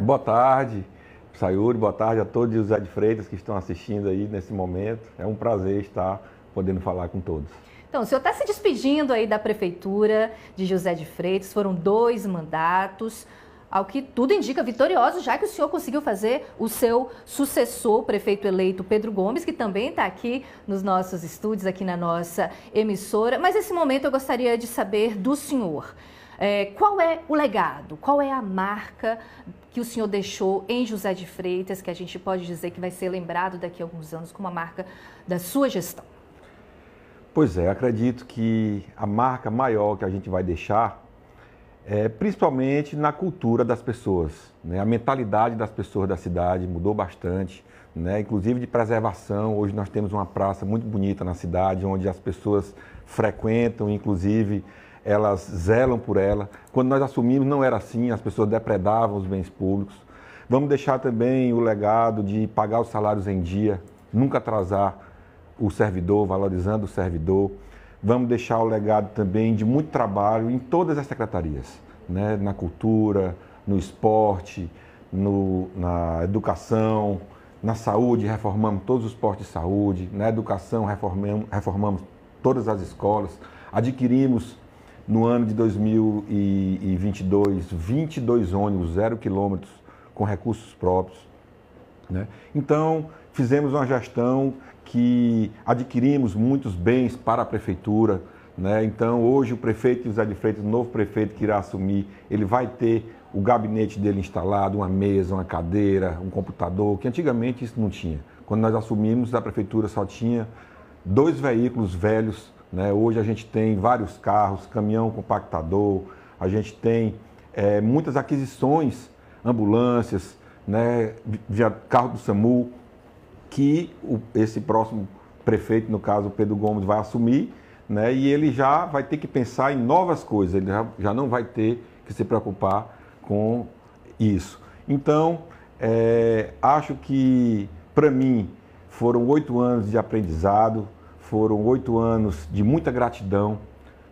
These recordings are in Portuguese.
Boa tarde, Sayuri, boa tarde a todos os Zé de Freitas que estão assistindo aí nesse momento. É um prazer estar podendo falar com todos. Então, o senhor está se despedindo aí da Prefeitura de José de Freitas, foram dois mandatos, ao que tudo indica vitorioso, já que o senhor conseguiu fazer o seu sucessor, o prefeito eleito Pedro Gomes, que também está aqui nos nossos estúdios, aqui na nossa emissora. Mas nesse momento eu gostaria de saber do senhor. É, qual é o legado? Qual é a marca que o senhor deixou em José de Freitas, que a gente pode dizer que vai ser lembrado daqui a alguns anos como a marca da sua gestão? Pois é, acredito que a marca maior que a gente vai deixar é principalmente na cultura das pessoas. Né? A mentalidade das pessoas da cidade mudou bastante, né? inclusive de preservação. Hoje nós temos uma praça muito bonita na cidade, onde as pessoas frequentam, inclusive elas zelam por ela. Quando nós assumimos, não era assim, as pessoas depredavam os bens públicos. Vamos deixar também o legado de pagar os salários em dia, nunca atrasar o servidor, valorizando o servidor. Vamos deixar o legado também de muito trabalho em todas as secretarias, né? na cultura, no esporte, no, na educação, na saúde, reformamos todos os postos de saúde, na educação, reformamos, reformamos todas as escolas, adquirimos no ano de 2022, 22 ônibus, zero quilômetros, com recursos próprios. Né? Então, fizemos uma gestão que adquirimos muitos bens para a prefeitura. Né? Então, hoje o prefeito José de Freitas, o novo prefeito que irá assumir, ele vai ter o gabinete dele instalado, uma mesa, uma cadeira, um computador, que antigamente isso não tinha. Quando nós assumimos, a prefeitura só tinha dois veículos velhos né? Hoje a gente tem vários carros, caminhão compactador, a gente tem é, muitas aquisições, ambulâncias, né, via carro do SAMU, que o, esse próximo prefeito, no caso o Pedro Gomes, vai assumir, né, e ele já vai ter que pensar em novas coisas, ele já, já não vai ter que se preocupar com isso. Então, é, acho que, para mim, foram oito anos de aprendizado, foram oito anos de muita gratidão,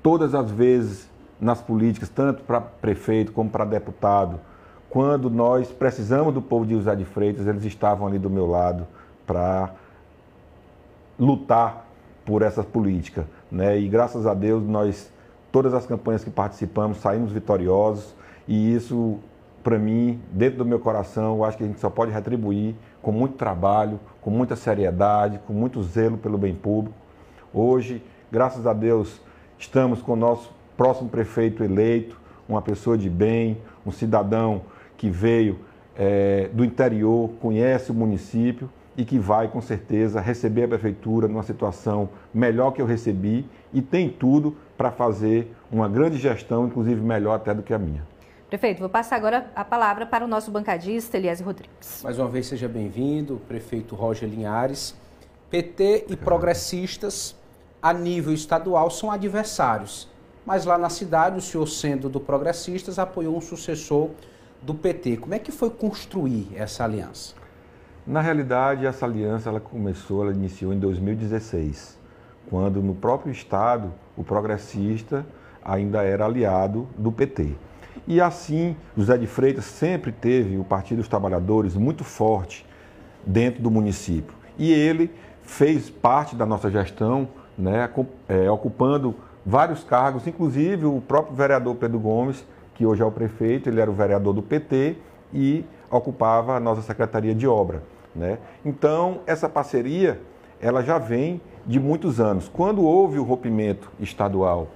todas as vezes nas políticas, tanto para prefeito como para deputado, quando nós precisamos do povo de José de Freitas, eles estavam ali do meu lado para lutar por essas políticas. Né? E graças a Deus, nós, todas as campanhas que participamos, saímos vitoriosos e isso, para mim, dentro do meu coração, eu acho que a gente só pode retribuir com muito trabalho, com muita seriedade, com muito zelo pelo bem público. Hoje, graças a Deus, estamos com o nosso próximo prefeito eleito, uma pessoa de bem, um cidadão que veio é, do interior, conhece o município e que vai, com certeza, receber a prefeitura numa situação melhor que eu recebi e tem tudo para fazer uma grande gestão, inclusive melhor até do que a minha. Prefeito, vou passar agora a palavra para o nosso bancadista Elias Rodrigues. Mais uma vez, seja bem-vindo, prefeito Roger Linhares. PT e progressistas, a nível estadual, são adversários. Mas lá na cidade, o senhor, sendo do Progressistas, apoiou um sucessor do PT. Como é que foi construir essa aliança? Na realidade, essa aliança ela começou, ela iniciou em 2016, quando no próprio estado o progressista ainda era aliado do PT. E assim, José de Freitas sempre teve o Partido dos Trabalhadores muito forte dentro do município. E ele fez parte da nossa gestão, né, é, ocupando vários cargos, inclusive o próprio vereador Pedro Gomes, que hoje é o prefeito, ele era o vereador do PT e ocupava a nossa secretaria de obra. Né? Então, essa parceria ela já vem de muitos anos. Quando houve o rompimento estadual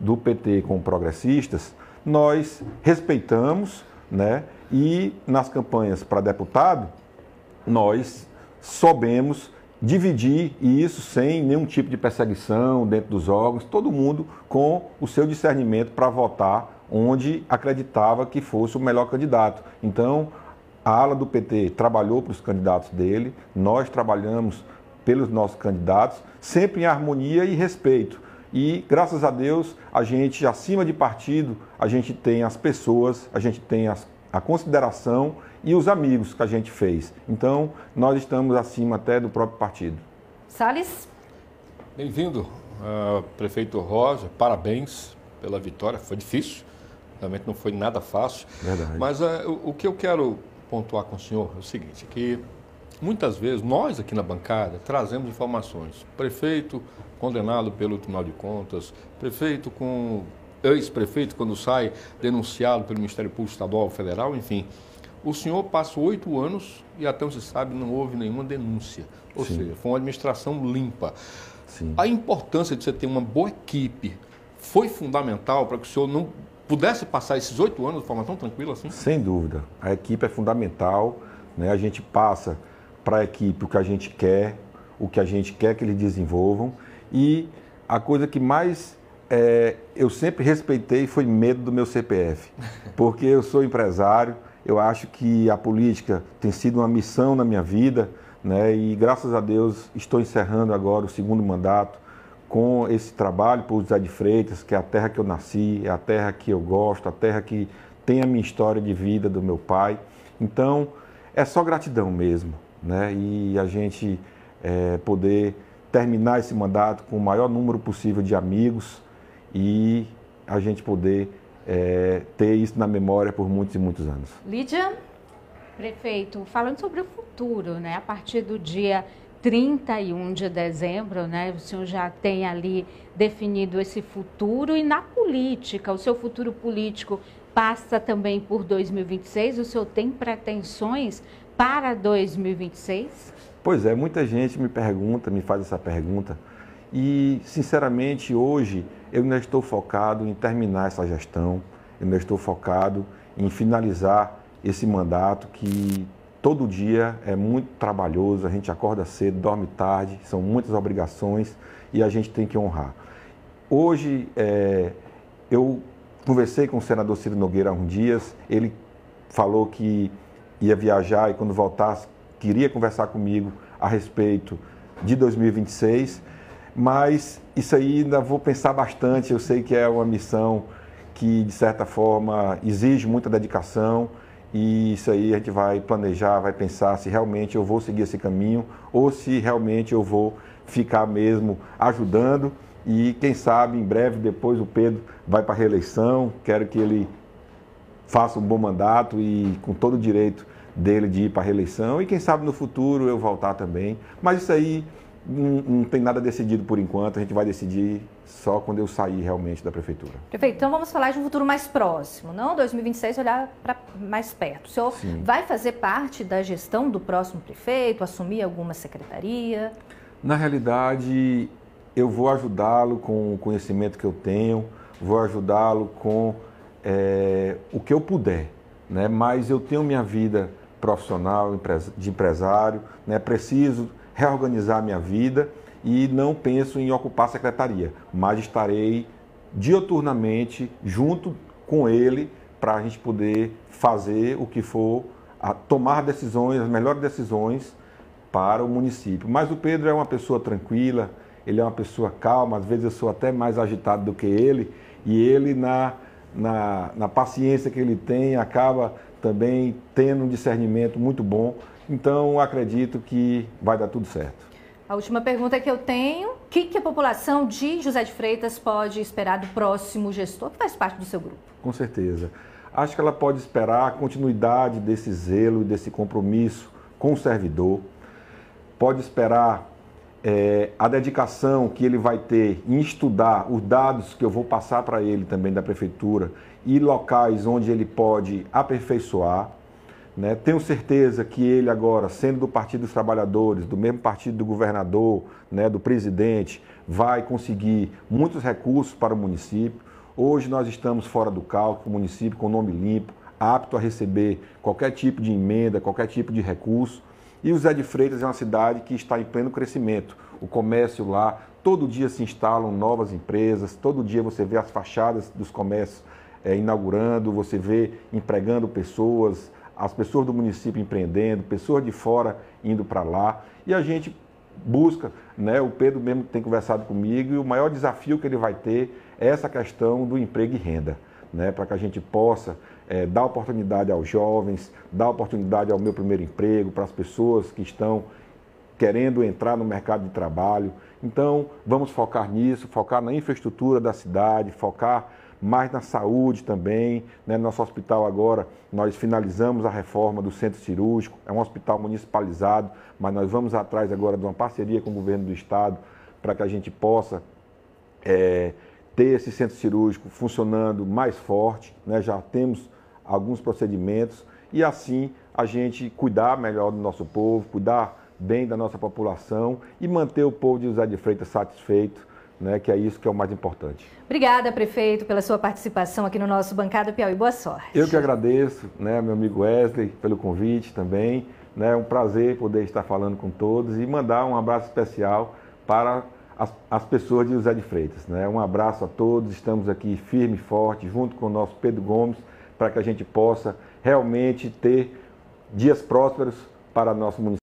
do PT com progressistas, nós respeitamos, né? E nas campanhas para deputado, nós soubemos dividir e isso sem nenhum tipo de perseguição dentro dos órgãos, todo mundo com o seu discernimento para votar onde acreditava que fosse o melhor candidato. Então, a ala do PT trabalhou para os candidatos dele, nós trabalhamos pelos nossos candidatos, sempre em harmonia e respeito e graças a Deus a gente acima de partido a gente tem as pessoas a gente tem as, a consideração e os amigos que a gente fez então nós estamos acima até do próprio partido Salles, bem-vindo uh, prefeito Rosa parabéns pela vitória foi difícil realmente não foi nada fácil Verdade. mas uh, o, o que eu quero pontuar com o senhor é o seguinte é que Muitas vezes nós aqui na bancada trazemos informações. Prefeito condenado pelo Tribunal de Contas, prefeito com ex-prefeito quando sai denunciado pelo Ministério Público Estadual, Federal, enfim. O senhor passa oito anos e até onde se sabe não houve nenhuma denúncia. Ou Sim. seja, foi uma administração limpa. Sim. A importância de você ter uma boa equipe foi fundamental para que o senhor não pudesse passar esses oito anos de forma tão tranquila assim? Sem dúvida. A equipe é fundamental. Né? A gente passa para a equipe o que a gente quer, o que a gente quer que eles desenvolvam. E a coisa que mais é, eu sempre respeitei foi medo do meu CPF, porque eu sou empresário, eu acho que a política tem sido uma missão na minha vida, né? e graças a Deus estou encerrando agora o segundo mandato com esse trabalho por José de Freitas, que é a terra que eu nasci, é a terra que eu gosto, a terra que tem a minha história de vida do meu pai. Então, é só gratidão mesmo né? e a gente é, poder terminar esse mandato com o maior número possível de amigos e a gente poder é, ter isso na memória por muitos e muitos anos. Lídia, prefeito, falando sobre o futuro, né? a partir do dia 31 de dezembro, né? O senhor já tem ali definido esse futuro e na política, o seu futuro político passa também por 2026. O senhor tem pretensões para 2026? Pois é, muita gente me pergunta, me faz essa pergunta. E, sinceramente, hoje eu ainda estou focado em terminar essa gestão, eu ainda estou focado em finalizar esse mandato que todo dia é muito trabalhoso, a gente acorda cedo, dorme tarde, são muitas obrigações e a gente tem que honrar. Hoje é, eu conversei com o senador Ciro Nogueira há uns dias, ele falou que ia viajar e quando voltasse queria conversar comigo a respeito de 2026, mas isso aí ainda vou pensar bastante. Eu sei que é uma missão que de certa forma exige muita dedicação e isso aí a gente vai planejar, vai pensar se realmente eu vou seguir esse caminho ou se realmente eu vou ficar mesmo ajudando e quem sabe em breve depois o Pedro vai para a reeleição, quero que ele faça um bom mandato e com todo o direito dele de ir para a reeleição e quem sabe no futuro eu voltar também. Mas isso aí não, não, tem nada decidido por enquanto, a gente vai decidir só quando eu sair realmente da prefeitura. Prefeito, então vamos falar de um futuro mais próximo, não 2026 olhar para mais perto. O senhor Sim. vai fazer parte da gestão do próximo prefeito, assumir alguma secretaria? Na realidade, eu vou ajudá-lo com o conhecimento que eu tenho, vou ajudá-lo com é, o que eu puder, né? mas eu tenho minha vida profissional, de empresário, né? preciso reorganizar minha vida e não penso em ocupar a secretaria, mas estarei dioturnamente junto com ele para a gente poder fazer o que for, tomar decisões, as melhores decisões para o município. Mas o Pedro é uma pessoa tranquila, ele é uma pessoa calma, às vezes eu sou até mais agitado do que ele, e ele na na, na paciência que ele tem, acaba também tendo um discernimento muito bom. Então, acredito que vai dar tudo certo. A última pergunta que eu tenho: o que, que, a população de José de Freitas pode esperar do próximo gestor que faz parte do seu grupo? Com certeza. Acho que ela pode esperar a continuidade desse zelo e desse compromisso com o servidor, pode esperar é, a dedicação que ele vai ter em estudar os dados que eu vou passar para ele também da prefeitura e locais onde ele pode aperfeiçoar. Né? Tenho certeza que ele agora, sendo do Partido dos Trabalhadores, do mesmo partido do governador, né, do presidente, vai conseguir muitos recursos para o município. Hoje nós estamos fora do cálculo, município com nome limpo, apto a receber qualquer tipo de emenda, qualquer tipo de recurso. E o Zé de Freitas é uma cidade que está em pleno crescimento. O comércio lá, todo dia se instalam novas empresas, todo dia você vê as fachadas dos comércios é, inaugurando, você vê empregando pessoas, as pessoas do município empreendendo, pessoas de fora indo para lá. E a gente busca, né? O Pedro mesmo tem conversado comigo e o maior desafio que ele vai ter é essa questão do emprego e renda, né? Para que a gente possa é, dar oportunidade aos jovens, dar oportunidade ao meu primeiro emprego, para as pessoas que estão querendo entrar no mercado de trabalho. Então, vamos focar nisso, focar na infraestrutura da cidade, focar mais na saúde também. Né? Nosso hospital agora, nós finalizamos a reforma do centro cirúrgico, é um hospital municipalizado, mas nós vamos atrás agora de uma parceria com o governo do estado para que a gente possa é, ter esse centro cirúrgico funcionando mais forte. Né? Já temos alguns procedimentos e assim a gente cuidar melhor do nosso povo, cuidar bem da nossa população e manter o povo de José de Freitas satisfeito, né, que é isso que é o mais importante. Obrigada, prefeito, pela sua participação aqui no nosso Bancada Piauí. Boa sorte. Eu que agradeço, né, meu amigo Wesley, pelo convite também. Né, é um prazer poder estar falando com todos e mandar um abraço especial para as, as, pessoas de José de Freitas. Né? Um abraço a todos, estamos aqui firme e forte, junto com o nosso Pedro Gomes, para que a gente possa realmente ter dias prósperos para nosso município.